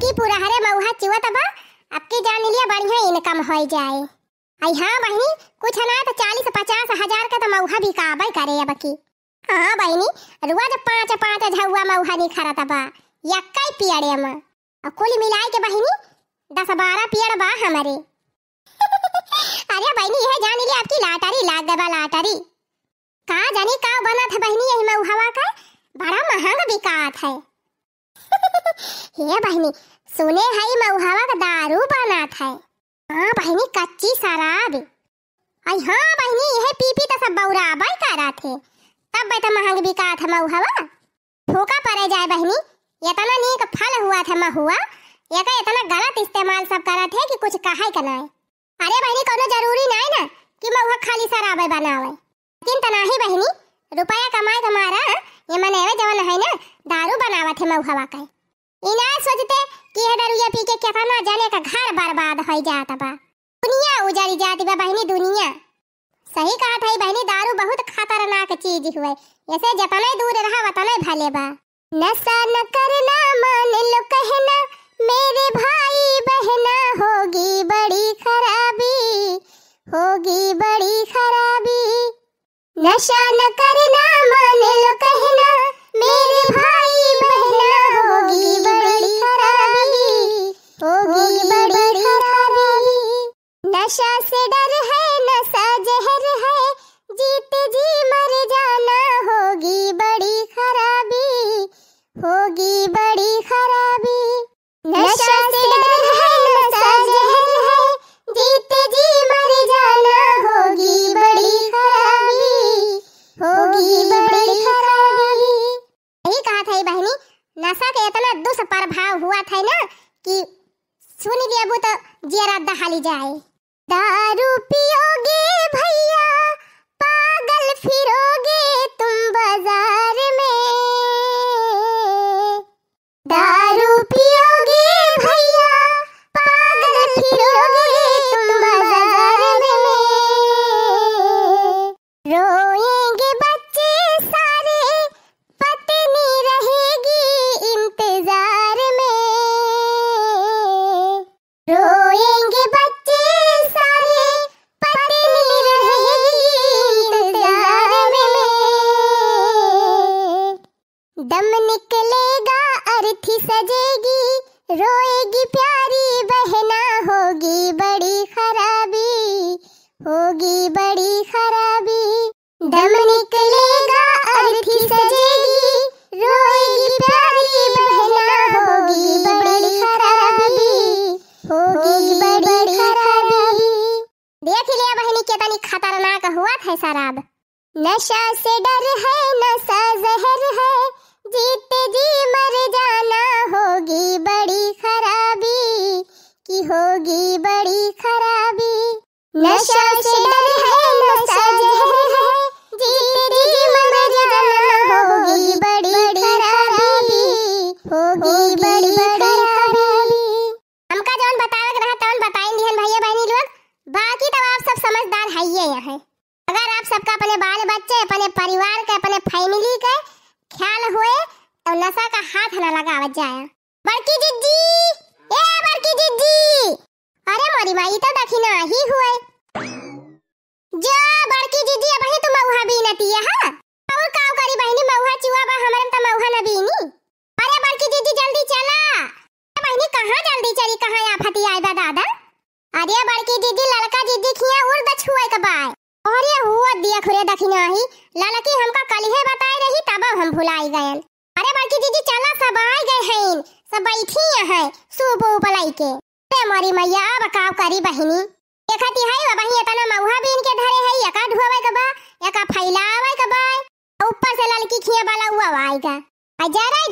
लड़की पूरा हरे मऊहा चुवा तब आपके जान लिया बढ़िया इनकम हो जाए आई हाँ बहनी कुछ है ना तो चालीस पचास हजार का तो मऊहा भी का काबे करे अब की हाँ बहनी रुआ जब पाँच पाँच झुआ मऊहा नहीं खरा तबा यक्का ही पियड़े हम और कुल मिलाए के बहनी दस बारह पियड़ बा हमारे अरे बहनी यह जान लिया आपकी लाटारी लाग गबा लाटारी का जाने का बना था बहनी यही मऊहवा का बड़ा महंगा बिकात है हे बहनी सुने हई महुआ का दारू बनात है हाँ बहनी कच्ची शराब आई हाँ बहनी यह पी पी तो सब बाई करा थे तब बे बैठा तो महंग बिका था महुआ धोखा पड़े जाए बहनी इतना नेक फल हुआ था महुआ का तो इतना गलत इस्तेमाल सब करा थे कि कुछ कहा ही कनाए अरे बहनी कोनो जरूरी ना है ना कि महुआ खाली शराब बनावे लेकिन तनाही बहनी रुपया कमाए तुम्हारा तो ये मन मनेवे जवन है ना दारू बनावत है हवा का ई ना सोचते कि हे दारू पी के क्या ना जाने का घर बर्बाद हो जात बा दुनिया उजड़ जात बा बहनी दुनिया सही कहा था बहनी दारू बहुत खतरनाक चीज हुए ऐसे जतने दूर रहा वतने भले बा नशा न करना मान लो कहना मेरे भाई बहना होगी बड़ी खराबी होगी बड़ी खराबी नशा सुन लिया तो जिया रात हाली जाए दारू पियोगे भैया पागल फिरो No. 在哪一会？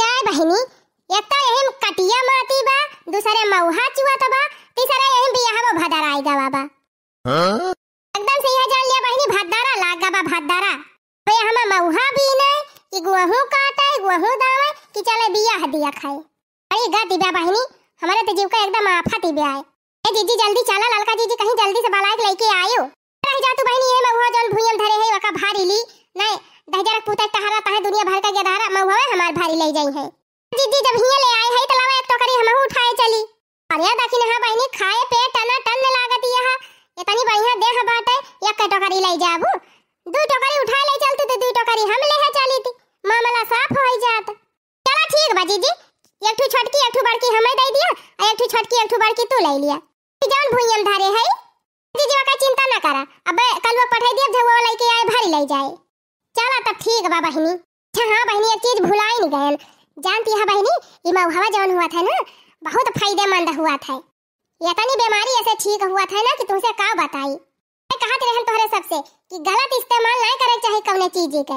जाए बहिनी एक तो यही कटिया माती बा दूसरे मऊहा चुआत बा तीसरा यही बियाह वो भदर आई गवा बाबा हां एकदम से यह जान लिया बहिनी लाग गा बा भदरा तो हम मऊहा भी ने कि गुहू काटे गुहू दावे कि चले बियाह दिया खाए अरे गा दिबा बहिनी हमारे तो जीव का एकदम आफा दिबे आए ए जीजी जल्दी चला ललका जीजी कहीं जल्दी से बलाए लेके आयो रह जा तू बहिनी ये मऊहा जल भुइयम धरे है वका भारी ली नहीं दहजरक पुतक टहरा तहे दुनिया भर का गदारा महुआ हमार भारी ले जाई है जीजी जब हिया ले आई है त लावा एक टोकरी तो हमहु उठाए चली अरे या दखिन हा हाँ बहिनी खाए पे टना टन ने लागत यहा ये तनी बढ़िया देह बात बाटे एक टोकरी तो ले जाबू दो टोकरी उठा ले चलते तो दो टोकरी तो हम ले है चली थी मामला साफ होई जात चलो ठीक बा जीजी एक ठो छटकी एक ठो बड़की हमें दे दिया और एक ठो छटकी एक ठो बड़की तू ले लिया जान भुइयम धारे है जीजीवा वका चिंता ना करा अब कल वो पढ़ाई दिया झगवा लई के आए भारी ले जाए चला तब ठीक बा बहनी अच्छा हाँ बहनी एक चीज भुला ही नहीं गयन जानती है बहनी ये महुआ जौन हुआ था ना बहुत फायदेमंद हुआ था ये यतनी बीमारी ऐसे ठीक हुआ था ना कि तुमसे का बताई कहत रहन तोहरे सबसे कि गलत इस्तेमाल ना करे चाहे कौने चीज के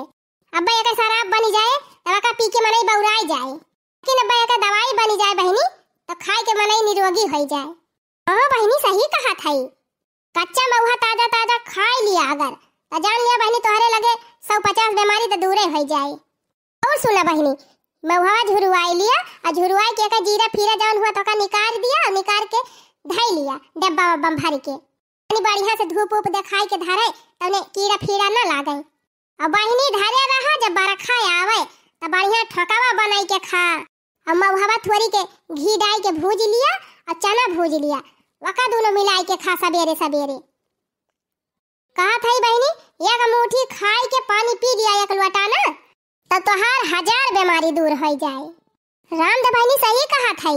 अब्बा एकर शराब बन जाए दवा का पी के मनई बौराई जाए लेकिन अब्बा एकर दवाई बन जाए बहनी तो खाए के मनई निरोगी हो जाए हाँ बहनी सही कहा था कच्चा महुआ ताजा ताजा खाए लिया अगर तो जान लिया बहनी तोहरे लगे सौ पचास बीमारी तो दूरे हो जाए और सुना बहनी महुआ झुरवाई लिया और झुरवाई के का जीरा फीरा जवन हुआ तो का निकाल दिया और निकाल के धई लिया डब्बा वब्बा भर के अपनी बढ़िया से धूप उप दिखाई के धरे तने तो कीड़ा फीड़ा न लागे और बहिनी धरे रहा जब बरखा आवे तो बढ़िया ठकावा बनाई के खा और महुआ थोड़ी के घी डाल के भूज लिया और चना भूज लिया वका दोनों मिलाई के खा सवेरे सवेरे कहा था बहनी एक मुट्ठी खाई के पानी पी लिया एक लोटा ना तो तोहार हजार बीमारी दूर हो जाए राम दबाई सही कहा था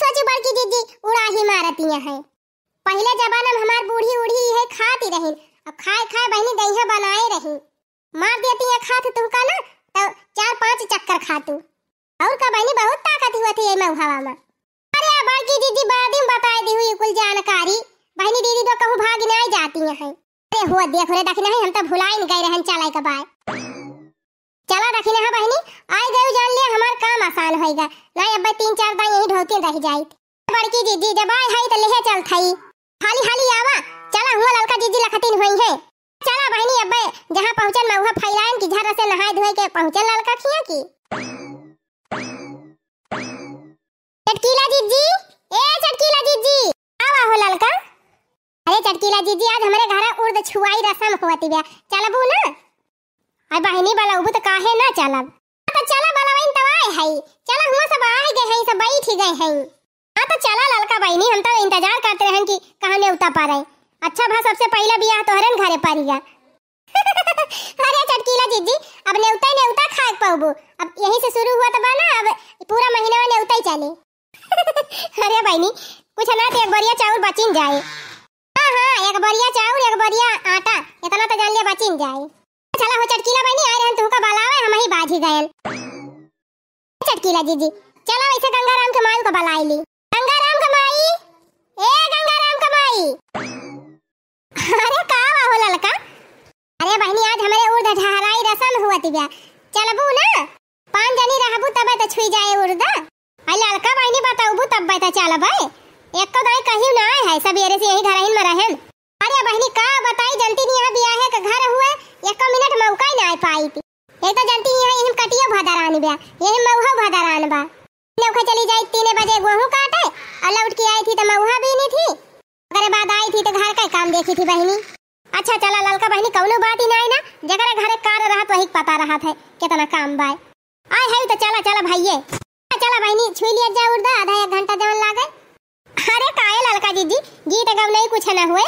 सोचू बड़की दीदी उड़ा ही मारतिया है पहले जमाना में हमार बूढ़ी उड़ी है खाती रही अब खाए खाए बहनी दहिया बनाए रही मार देती है खात तू का ना तो चार पांच चक्कर खा तू और का बहनी बहुत ताकत हुआ थी में हवा में अरे बड़की दीदी बाद में बताए दी हुई कुल जानकारी बहनी दीदी तो कहूँ भाग नहीं जाती है बाते हो देख रे दखिन हम त तो भुलाई भुलाइन गई रहन चलाई के बाय चला दखिना हा बहनी आए गए जान लिए हमार काम आसान होएगा ना अब तीन चार दा यही ढोती रह जाई बड़की जीजी जब आई है त लेहे चल थई खाली खाली आवा चला हुआ ललका जीजी लखतिन होई है चला बहनी अब जहां पहुंचन मऊहा फैलाइन की झरा से नहाए धोए के पहुंचन ललका खिया की चटकीला जीजी ए चटकीला जीजी आवा हो ललका अरे चटकीला जीजी आज हमारे घर उर्द छुआई रसम होती है चलबू ना आई बहनी वाला उबू तो काहे ना चलब हाँ तो चला वाला बहन आए है चला हुआ सब आ गए हैं सब बैठ गए हैं हां तो चला ललका बहनी हम तो इंतजार करते रहे कि कहां ने उता पा रहे अच्छा भा सबसे पहला बियाह तो हरन घरे पारिया अरे चटकीला जीजी अब नेउता नेउता खा पाबू अब यहीं से शुरू हुआ तो ना अब पूरा महीना में नेउता ही चले अरे बहनी कुछ ना तो एक बढ़िया चावल बचिन जाए हां एक बरिया चाउर एक बरिया आटा इतना तो जल्दी बचिन जाई चला हो चटकीला बनी आ रहन तू का बलावे हम ही बाजी गयल चटकीला जीजी चला ऐसे गंगाराम के माई को बलाई ली गंगाराम का माई ए गंगाराम का माई अरे का हो ललका अरे बहनी आज हमारे उर्द ठहराई रसम हुआ तिब्या चलबू ना पान जनी रहबू तबे तो छुई जाए उर्द आ लड़का बहनी बताऊबू तब बैठा तो चलबे एक तो दाई कहीं ना आए है सब एरे से यही घर मरा है अरे बहनी का बताई जनती नहीं यहाँ बिया है का घर हुए एक तो मिनट मौका ही ना आए पाई थी एक तो जनती है इन कटियो भदरान बिया यही मौहा भदरान बा नौखा चली जाई तीन बजे गोहूँ काटे और लौट के आई थी तो मौहा भी नहीं थी अगर बाद आई थी तो घर का काम देखी थी बहनी अच्छा चला ललका बहनी कौनो बात ही ना आई ना जगह घरे कार रहा वही पता रहा था कितना काम बाय आए है तो चला चला भैये चला बहनी छुई लिया जा उड़दा आधा एक घंटा जवन लागे अरे काहे ललका दीदी गीत गव नहीं कुछ ना हुए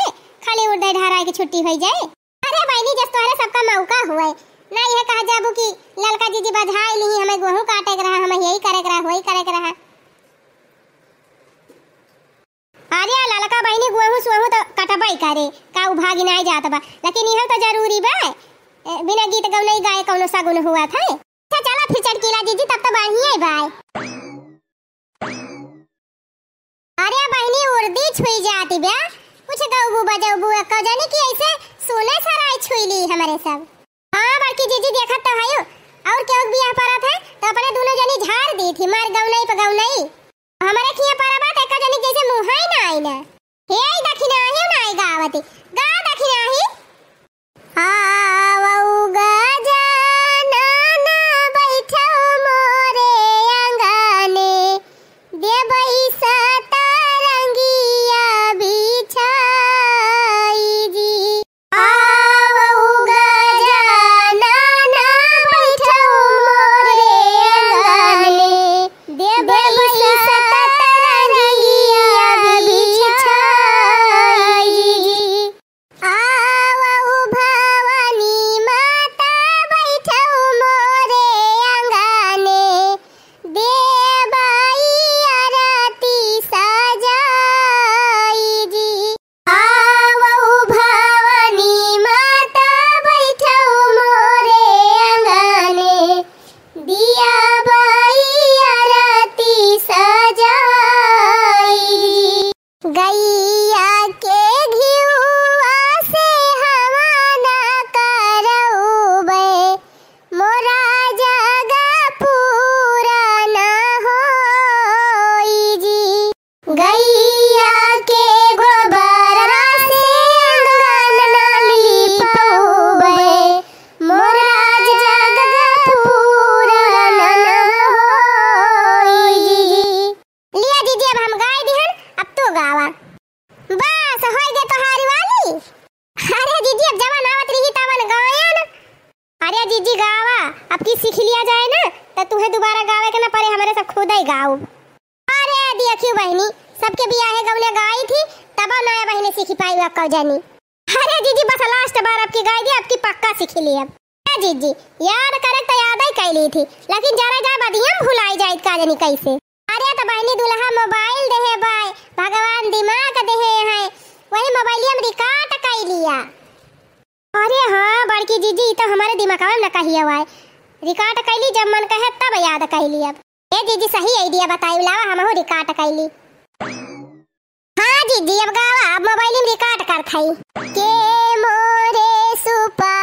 खाली उड़दे धारा के छुट्टी हो जाए अरे बहनी जस तोहरे सबका मौका हुए ना ये कह जाबू की ललका दीदी बधाई ली हमें गोहू काटे के रहा हमें यही करे के रहा वही करे के रहा अरे ललका बहनी गोहू सोहू तो कटबई करे का उ भागी ना जात बा लेकिन यह तो जरूरी बा बिना गीत गव नहीं गाए कौनो सगुन हुआ था अच्छा चला फिर चटकीला दीदी तब तो बढ़िया बाय अरे बहनी उर्दी छुई जाती ब्या कुछ गौबू बजौबू का जाने की ऐसे सोने सराय छुई ली हमारे सब हां बाकी जीजी देखा तो हयो और क्यों बियाह परत है तो अपने दोनों जनी झाड़ दी थी मार नहीं प नहीं हमारे किया पर बात एक जनी जैसे मुंह है ना आई ना हे दखिना आयो ना आई गावती गा दखिना ही हां जानी अरे जीजी बस लास्ट बार आपकी गाय दी आपकी पक्का सीख ली अब अरे जीजी यार तो याद आई कई ली थी लेकिन जरा जा बदियम भुलाई जाए का जानी कैसे अरे तो बहनी दुल्हा मोबाइल दे है भाई भगवान दिमाग दे है है वही मोबाइल हम रिकॉर्ड कई लिया अरे हां बड़की जीजी तो हमारे दिमाग में न कहिया हुआ है रिकॉर्ड ली जब मन कहे तब याद ली अब ए जीजी सही आईडिया बताई लावा हमहू रिकॉर्ड कैली दीदी अब गावा मोबाइल में रिकॉर्ड कर खाई के मोरे सुपा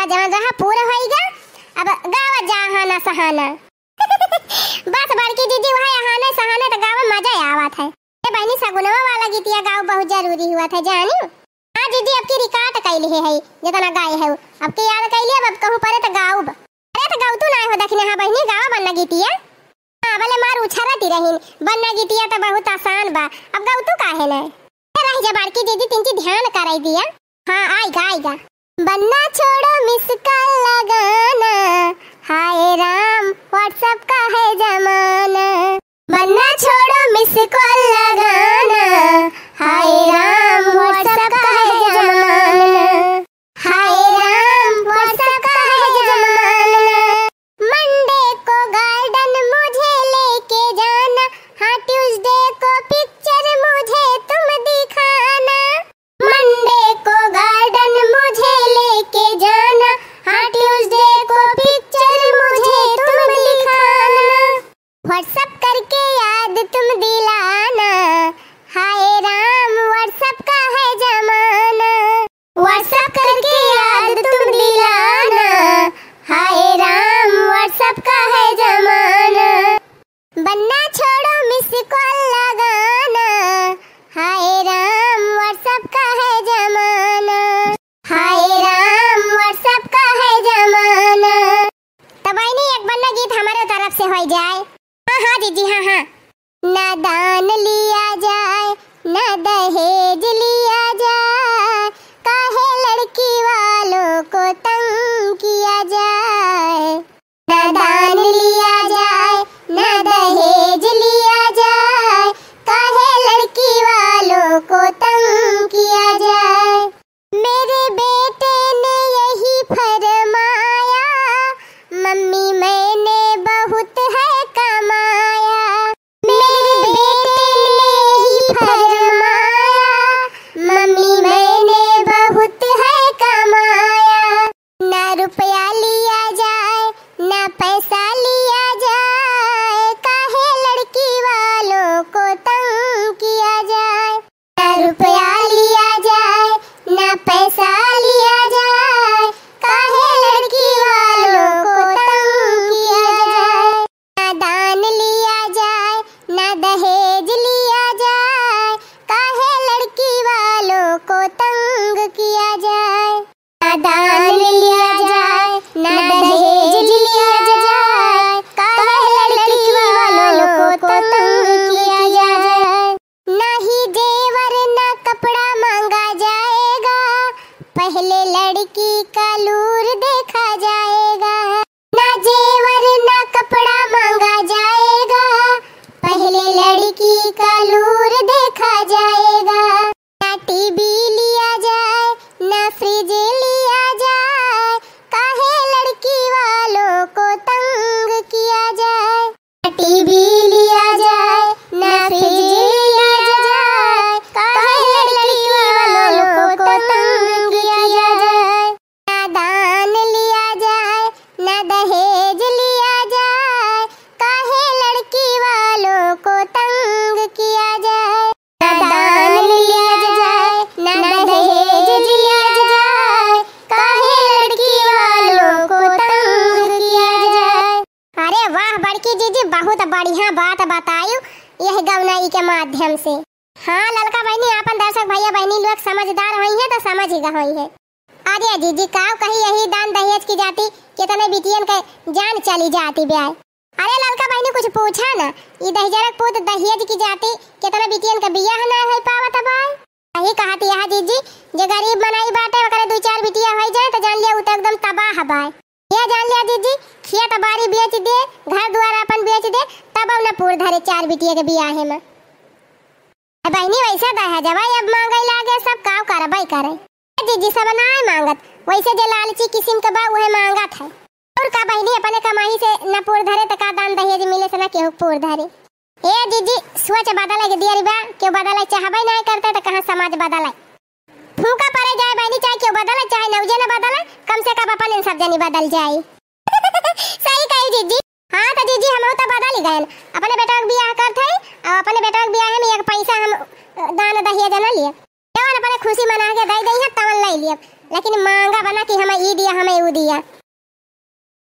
वाला जहां जहां पूरा होएगा अब गावा ना सहाना बस बड़की दीदी वहां यहां यहाना सहाना तो गावा मजा आवा था ए बहनी सगुनवा वाला गीतिया गाव बहुत जरूरी हुआ था जानी हां दीदी आपकी रिकॉर्ड कैले है है जितना गाए है अब के याद कैले अब कहूं परे तो गाव अरे तो गाव तू ना हो दखिना हां बहनी गावा बनना गीतिया हां भले मार उछरा उछरती रहिन बनना गीतिया तो बहुत आसान बा अब गाव तू काहे ना रह जा बड़की दीदी तिनकी ध्यान कराई दिया हां आएगा आएगा बनना छोड़ो मिस कॉल बढ़िया हाँ बात बतायु यह गवनाई के माध्यम से हाँ ललका बहनी अपन दर्शक भैया बहनी लोग समझदार हुई है तो समझ ही गई है अरे अजी जी का कही यही दान दहेज की जाती कितने बिटियन के जान चली जाती ब्याह अरे ललका बहनी कुछ पूछा ना ये दहेजरक पुत दहेज की जाती कितने बिटियन का ब्याह ना हो पावत भाई यही कहती है जीजी जी जो गरीब मनाई बाटे दो चार बिटिया हो जाए तो जान लिया उ तो एकदम तबाह बाय ये जान लिया दीदी खेत बाड़ी बेच दे घर द्वार अपन बेच दे तब हम ना पूर धरे चार बिटिया के बियाह है बहनी वैसा तो है जब अब मांगे लागे सब का कर भाई करे दीदी सब ना मांगत वैसे जे लालची किसिम के बा वह मांगा था और का बहनी अपने कमाई से ना पूर धरे त का दान दहेज मिले से ना केहू पूर धरे ए दीदी सोच बदल के दिया बा केहू बदल चाहबे नहीं करते त कहां समाज बदल है भूखा पड़े जाए बहनी चाहे क्यों बदला चाहे नौजे ना बदला कम से कम अपन इन सब जनी बदल जाए सही कही जीजी हां तो जीजी हमरो तो बदल ही गएल अपने बेटा के बियाह करत है और अपने बेटा के बियाह में एक पैसा हम दान दहिया जना लिए जवन अपने खुशी मना के दे दई है तवन ले लिए लेकिन मांगा बना कि हमें ई दिया हमें ऊ दिया